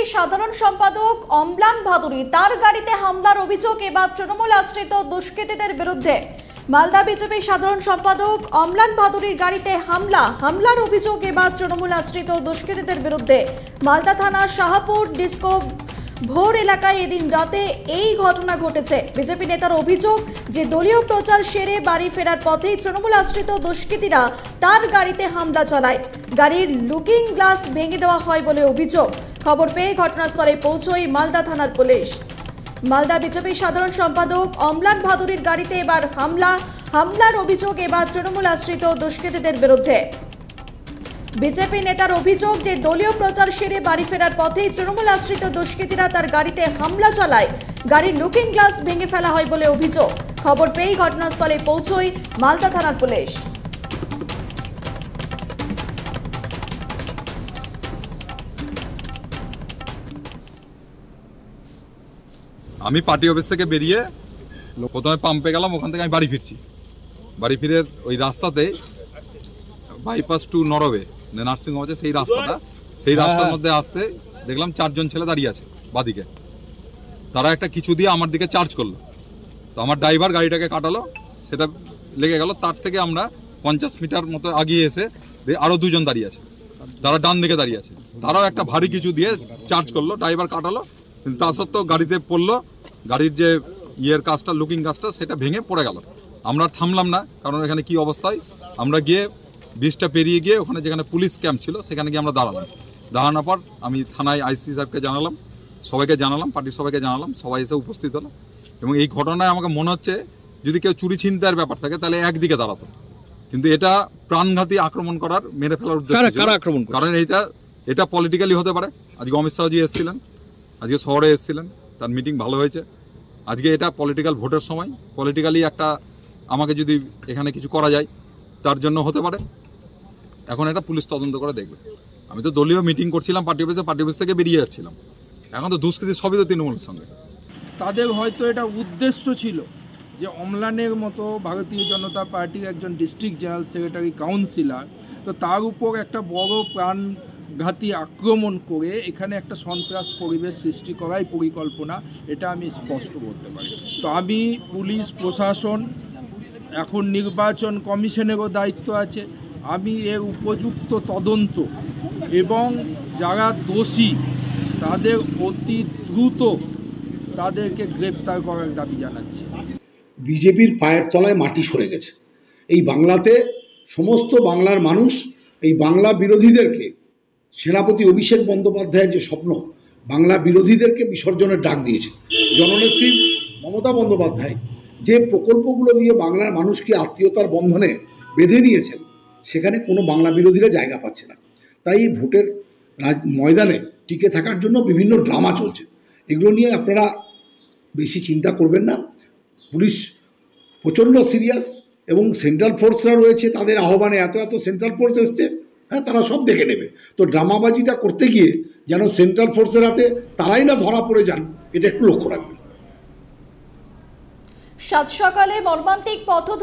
বিএনপির সাধারণ সম্পাদক অম্লান ভাদুরী তার গাড়িতে হামলার অভিযোগ এবার তৃণমূল আশ্রিত দুষ্কৃতীদের বিরুদ্ধে মালদা বিজেপি সাধারণ সম্পাদক অম্লান ভাদুরীর গাড়িতে হামলা হামলার অভিযোগ এবার তৃণমূল আশ্রিত দুষ্কৃতীদের বিরুদ্ধে মালদা থানার শাহাপুর ডিসকো ভোর এলাকায় এদিন রাতে এই ঘটনা ঘটেছে বিজেপি নেতার অভিযোগ যে দলীয় প্রচার সেরে বাড়ি ফেরার পথেই তৃণমূল আশ্রিত দুষ্কৃতীরা তার গাড়িতে হামলা চালায় গাড়ির লুকিং গ্লাস ভেঙে দেওয়া হয় বলে অভিযোগ খবর পেয়ে ঘটনাস্থলে পৌঁছয় মালদা থানার পুলিশ মালদা বিজেপির সাধারণ সম্পাদক অমলান ভাদুরীর গাড়িতে এবার হামলা হামলার অভিযোগ এবার তৃণমূল আশ্রিত দুষ্কৃতীদের বিরুদ্ধে বিজেপি নেতার অভিযোগ যে দলীয় প্রচার সেরে বাড়ি ফেরার পথেই তৃণমূল আশ্রিত দুষ্কৃতীরা তার গাড়িতে হামলা চালায় গাড়ির লুকিং গ্লাস ভেঙে ফেলা হয় বলে অভিযোগ খবর পেয়েই ঘটনাস্থলে পৌঁছয় মালদা থানার পুলিশ আমি পার্টি অফিস থেকে বেরিয়ে প্রথমে পাম্পে গেলাম ওখান থেকে আমি বাড়ি ফিরছি বাড়ি ফিরে ওই রাস্তাতে বাইপাস টু নরওয়ে নার্সিংহোম আছে সেই রাস্তাটা সেই রাস্তার হ্যাঁ। মধ্যে আসতে দেখলাম চারজন ছেলে দাঁড়িয়ে আছে বাদিকে তারা একটা কিছু দিয়ে আমার দিকে চার্জ করলো তো আমার ড্রাইভার গাড়িটাকে কাটালো সেটা লেগে গেল তার থেকে আমরা পঞ্চাশ মিটার মতো আগিয়ে এসে আরও দুজন দাঁড়িয়ে আছে তারা ডান দিকে দাঁড়িয়ে আছে তারাও একটা ভারী কিছু দিয়ে চার্জ করলো ড্রাইভার কাটালো কিন্তু তা সত্ত্বেও গাড়িতে পড়লো গাড়ির যে ইয়ের কাজটা লুকিং কাজটা সেটা ভেঙে পড়ে গেল আমরা থামলাম না কারণ এখানে কি অবস্থায় আমরা গিয়ে ব্রিজটা পেরিয়ে গিয়ে ওখানে যেখানে পুলিশ ক্যাম্প ছিল সেখানে গিয়ে আমরা দাঁড়ালাম দাঁড়ানোর পর আমি থানায় আইসি সাহেবকে জানালাম সবাইকে জানালাম পার্টির সবাইকে জানালাম সবাই এসে উপস্থিত হলো এবং এই ঘটনায় আমাকে মনে হচ্ছে যদি কেউ চুরি ছিনতার ব্যাপার থাকে তাহলে একদিকে দাঁড়াতো কিন্তু এটা প্রাণঘাতী আক্রমণ করার মেরে ফেলার উদ্দেশ্য কারণ এটা এটা পলিটিক্যালি হতে পারে আজকে অমিত শাহজি এসেছিলেন আজকে শহরে এসেছিলেন তার মিটিং ভালো হয়েছে আজকে এটা পলিটিক্যাল ভোটের সময় পলিটিক্যালি একটা আমাকে যদি এখানে কিছু করা যায় তার জন্য হতে পারে এখন এটা পুলিশ তদন্ত করে দেখবে আমি তো দলীয় মিটিং করছিলাম পার্টি অফিসে পার্টি অফিস থেকে বেরিয়ে যাচ্ছিলাম এখন তো দুষ্কৃতি সবই তো তৃণমূলের সঙ্গে তাদের হয়তো এটা উদ্দেশ্য ছিল যে অমলানের মতো ভারতীয় জনতা পার্টির একজন ডিস্ট্রিক্ট জেনারেল সেক্রেটারি কাউন্সিলার তো তার উপর একটা বড় প্রাণ ঘাতি আক্রমণ করে এখানে একটা সন্ত্রাস পরিবেশ সৃষ্টি করাই পরিকল্পনা এটা আমি স্পষ্ট করতে পারি তো আমি পুলিশ প্রশাসন এখন নির্বাচন কমিশনেরও দায়িত্ব আছে আমি এর উপযুক্ত তদন্ত এবং যারা দোষী তাদের অতি দ্রুত তাদেরকে গ্রেপ্তার করার দাবি জানাচ্ছি বিজেপির পায়ের তলায় মাটি সরে গেছে এই বাংলাতে সমস্ত বাংলার মানুষ এই বাংলা বিরোধীদেরকে সেনাপতি অভিষেক বন্দ্যোপাধ্যায়ের যে স্বপ্ন বাংলা বিরোধীদেরকে বিসর্জনের ডাক দিয়েছে জননেত্রী মমতা বন্দ্যোপাধ্যায় যে প্রকল্পগুলো দিয়ে বাংলার মানুষকে আত্মীয়তার বন্ধনে বেঁধে নিয়েছেন সেখানে কোনো বাংলা বিরোধীরা জায়গা পাচ্ছে না তাই ভোটের ময়দানে টিকে থাকার জন্য বিভিন্ন ড্রামা চলছে এগুলো নিয়ে আপনারা বেশি চিন্তা করবেন না পুলিশ প্রচণ্ড সিরিয়াস এবং সেন্ট্রাল ফোর্সরা রয়েছে তাদের আহ্বানে এত এত সেন্ট্রাল ফোর্স এসছে হ্যাঁ তারা সব দেখে নেবে তো ড্রামাবাজিটা করতে গিয়ে যেন সেন্ট্রাল ফোর্সের হাতে তারাই না ধরা পড়ে যান এটা একটু লক্ষ্য রাখবেন সাত সকালে মর্মান্তিক পথ